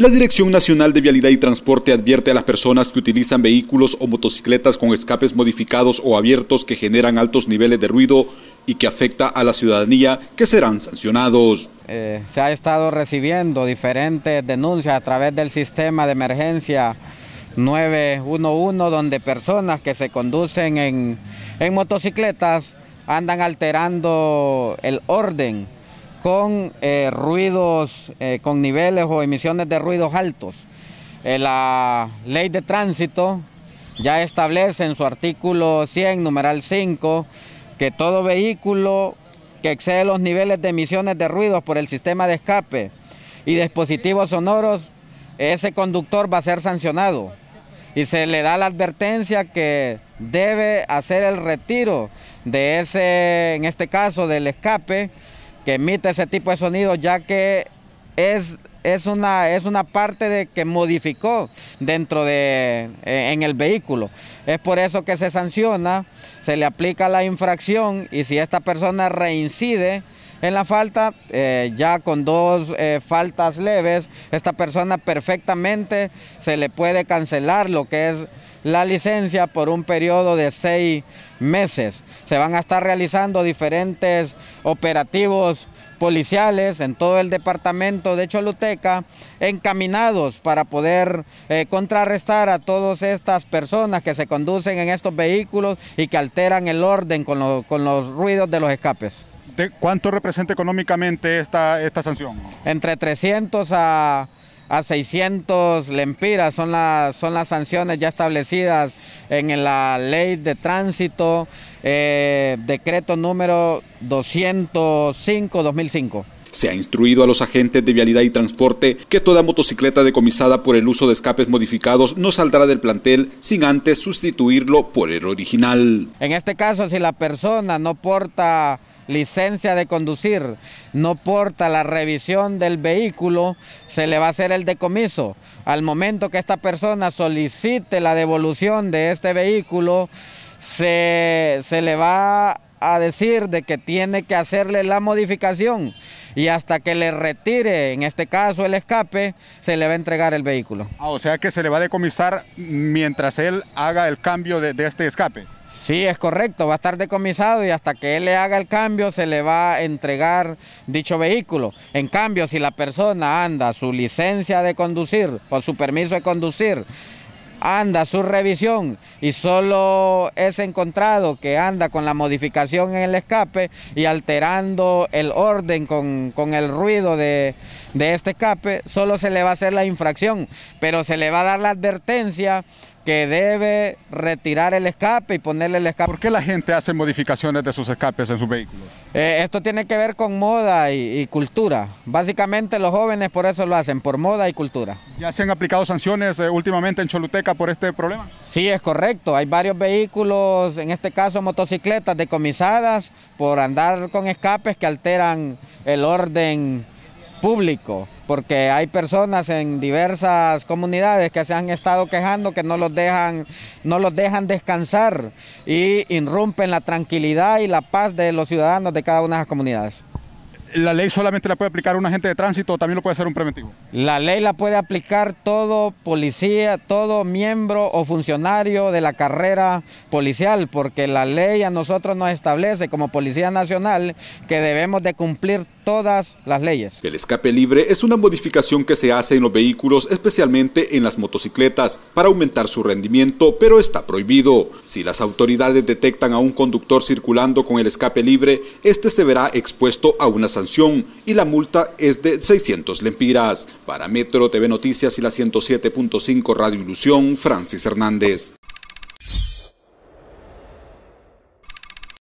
La Dirección Nacional de Vialidad y Transporte advierte a las personas que utilizan vehículos o motocicletas con escapes modificados o abiertos que generan altos niveles de ruido y que afecta a la ciudadanía que serán sancionados. Eh, se ha estado recibiendo diferentes denuncias a través del sistema de emergencia 911 donde personas que se conducen en motocicletas andan alterando el orden con eh, ruidos, eh, con niveles o emisiones de ruidos altos. Eh, la ley de tránsito ya establece en su artículo 100, numeral 5, que todo vehículo que excede los niveles de emisiones de ruidos por el sistema de escape y dispositivos sonoros, ese conductor va a ser sancionado y se le da la advertencia que debe hacer el retiro de ese, en este caso, del escape que emite ese tipo de sonido, ya que es, es, una, es una parte de, que modificó dentro de, e, en el vehículo. Es por eso que se sanciona, se le aplica la infracción y si esta persona reincide, en la falta, eh, ya con dos eh, faltas leves, esta persona perfectamente se le puede cancelar lo que es la licencia por un periodo de seis meses. Se van a estar realizando diferentes operativos policiales en todo el departamento de Choluteca encaminados para poder eh, contrarrestar a todas estas personas que se conducen en estos vehículos y que alteran el orden con los ruidos de los escapes. ¿Cuánto, representa económicamente esta, esta sanción? Entre 300 a, a 600 lempiras son, las son las sanciones ya establecidas en la ley de tránsito, eh, decreto número 205-2005. Se ha instruido a los agentes de vialidad y transporte que toda motocicleta decomisada por el uso de escapes modificados no saldrá del plantel sin antes sustituirlo por el original. En este caso, si la persona no porta licencia de conducir, no porta la revisión del vehículo, se le va a hacer el decomiso. Al momento que esta persona solicite la devolución de este vehículo, se, le va a decir de que tiene que hacerle la modificación y hasta que le retire, en este caso el escape, se le va a entregar el vehículo. Ah, o sea que se le va a decomisar mientras él haga el cambio de este escape. Sí, es correcto, va a estar decomisado y hasta que él le haga el cambio se le va a entregar dicho vehículo. En cambio, si la persona anda su licencia de conducir o su permiso de conducir, anda su revisión y solo es encontrado que anda con la modificación en el escape y alterando el orden con, el ruido de, de este escape, solo se le va a hacer la infracción, pero se le va a dar la advertencia que debe retirar el escape y ponerle el escape. ¿Por qué la gente hace modificaciones de sus escapes en sus vehículos? Eh, esto tiene que ver con moda y, cultura. Básicamente los jóvenes por eso lo hacen, por moda y cultura. ¿Ya se han aplicado sanciones eh, últimamente en Choluteca por este problema? Sí, es correcto. Hay varios vehículos, en este caso motocicletas decomisadas por andar con escapes que alteran el orden público, porque hay personas en diversas comunidades que se han estado quejando que no los dejan, no los dejan descansar y irrumpen la tranquilidad y la paz de los ciudadanos de cada una de las comunidades. ¿La ley solamente la puede aplicar un agente de tránsito o también lo puede hacer un preventivo? La ley la puede aplicar todo policía, todo miembro o funcionario de la carrera policial, porque la ley a nosotros nos establece como Policía Nacional que debemos de cumplir todas las leyes. El escape libre es una modificación que se hace en los vehículos, especialmente en las motocicletas, para aumentar su rendimiento, pero está prohibido. Si las autoridades detectan a un conductor circulando con el escape libre, este se verá expuesto a una sanción y la multa es de 600 lempiras. Para Metro TV Noticias y la 107.5 Radio Ilusión, Francis Hernández.